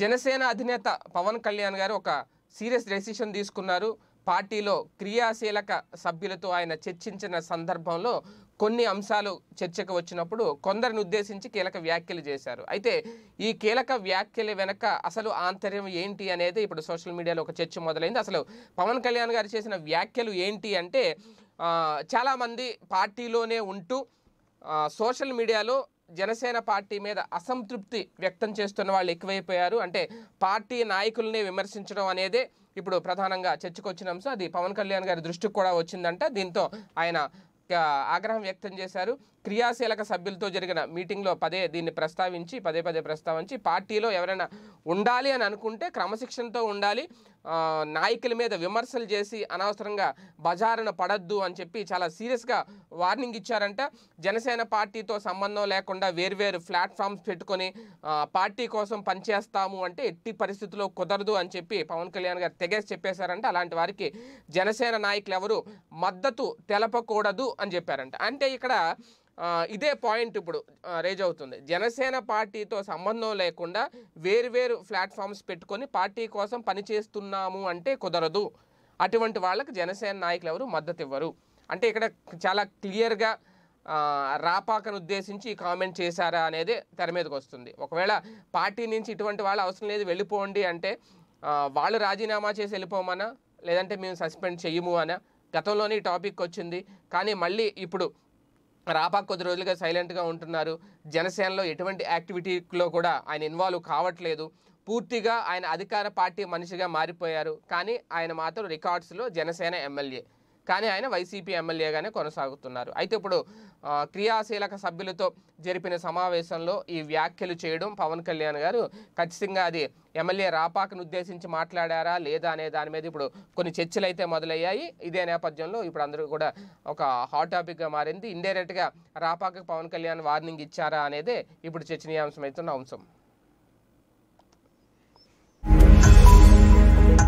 జనసేన అధినేత పవన్ కళ్యాణ్ గారు ఒక సీరియస్ డెసిషన్ తీసుకున్నారు పార్టీలో క్రియాశీలక సభ్యులతో ఆయన చర్చించిన సందర్భంలో కొన్ని అంశాలు చర్చకు వచ్చినప్పుడు కొందరిని ఉద్దేశించి కీలక వ్యాఖ్యలు చేశారు అయితే ఈ కీలక వ్యాఖ్యల వెనక అసలు ఆంతర్యం ఏంటి అనేది ఇప్పుడు సోషల్ మీడియాలో ఒక చర్చ మొదలైంది అసలు పవన్ కళ్యాణ్ గారు చేసిన వ్యాఖ్యలు ఏంటి అంటే చాలామంది పార్టీలోనే ఉంటూ సోషల్ మీడియాలో జనసేన పార్టీ మీద అసంతృప్తి వ్యక్తం చేస్తున్న వాళ్ళు ఎక్కువైపోయారు అంటే పార్టీ నాయకుల్ని విమర్శించడం అనేదే ఇప్పుడు ప్రధానంగా చర్చకొచ్చిన అంశం అది పవన్ కళ్యాణ్ గారి దృష్టికి కూడా వచ్చిందంట దీంతో ఆయన ఆగ్రహం వ్యక్తం చేశారు క్రియాశీలక సభ్యులతో జరిగిన మీటింగ్లో పదే దీన్ని ప్రస్తావించి పదే పదే ప్రస్తావించి పార్టీలో ఎవరైనా ఉండాలి అని అనుకుంటే క్రమశిక్షణతో ఉండాలి నాయకుల మీద విమర్శలు చేసి అనవసరంగా బజారున పడద్దు అని చెప్పి చాలా సీరియస్గా వార్నింగ్ ఇచ్చారంట జనసేన పార్టీతో సంబంధం లేకుండా వేర్వేరు ప్లాట్ఫామ్స్ పెట్టుకొని పార్టీ కోసం పనిచేస్తాము అంటే ఎట్టి పరిస్థితుల్లో కుదరదు అని చెప్పి పవన్ కళ్యాణ్ గారు తెగేసి చెప్పేశారంట అలాంటి వారికి జనసేన నాయకులు ఎవరు మద్దతు తెలపకూడదు అని చెప్పారంట అంటే ఇక్కడ ఇదే పాయింట్ ఇప్పుడు రేజ్ అవుతుంది జనసేన పార్టీతో సంబంధం లేకుండా వేరువేరు ప్లాట్ఫామ్స్ పెట్టుకొని పార్టీ కోసం పనిచేస్తున్నాము అంటే కుదరదు అటువంటి వాళ్ళకి జనసేన నాయకులు ఎవరు మద్దతు ఇవ్వరు అంటే ఇక్కడ చాలా క్లియర్గా రాపాకను ఉద్దేశించి ఈ కామెంట్ చేశారా అనేది తెర మీదకి వస్తుంది ఒకవేళ పార్టీ నుంచి ఇటువంటి వాళ్ళు అవసరం లేదు వెళ్ళిపోండి అంటే వాళ్ళు రాజీనామా చేసి వెళ్ళిపోమనా లేదంటే మేము సస్పెండ్ చెయ్యము అనా గతంలోనే ఈ టాపిక్ వచ్చింది కానీ మళ్ళీ ఇప్పుడు రాపా కొద్ది రోజులుగా సైలెంట్గా ఉంటున్నారు జనసేనలో ఎటువంటి యాక్టివిటీలో కూడా ఆయన ఇన్వాల్వ్ కావట్లేదు పూర్తిగా ఆయన అధికార పార్టీ మనిషిగా మారిపోయారు కానీ ఆయన మాత్రం రికార్డ్స్లో జనసేన ఎమ్మెల్యే కానీ ఆయన వైసీపీ ఎమ్మెల్యేగానే కొనసాగుతున్నారు అయితే ఇప్పుడు క్రియాశీలక సభ్యులతో జరిపిన సమావేశంలో ఈ వ్యాఖ్యలు చేయడం పవన్ కళ్యాణ్ గారు ఖచ్చితంగా అది ఎమ్మెల్యే రాపాకను ఉద్దేశించి మాట్లాడారా లేదా అనే దాని మీద ఇప్పుడు కొన్ని చర్చలు అయితే మొదలయ్యాయి ఇదే నేపథ్యంలో ఇప్పుడు అందరూ కూడా ఒక హాట్ టాపిక్గా మారింది ఇండైరెక్ట్గా రాపాకకు పవన్ కళ్యాణ్ వార్నింగ్ ఇచ్చారా అనేది ఇప్పుడు అవుతున్న అంశం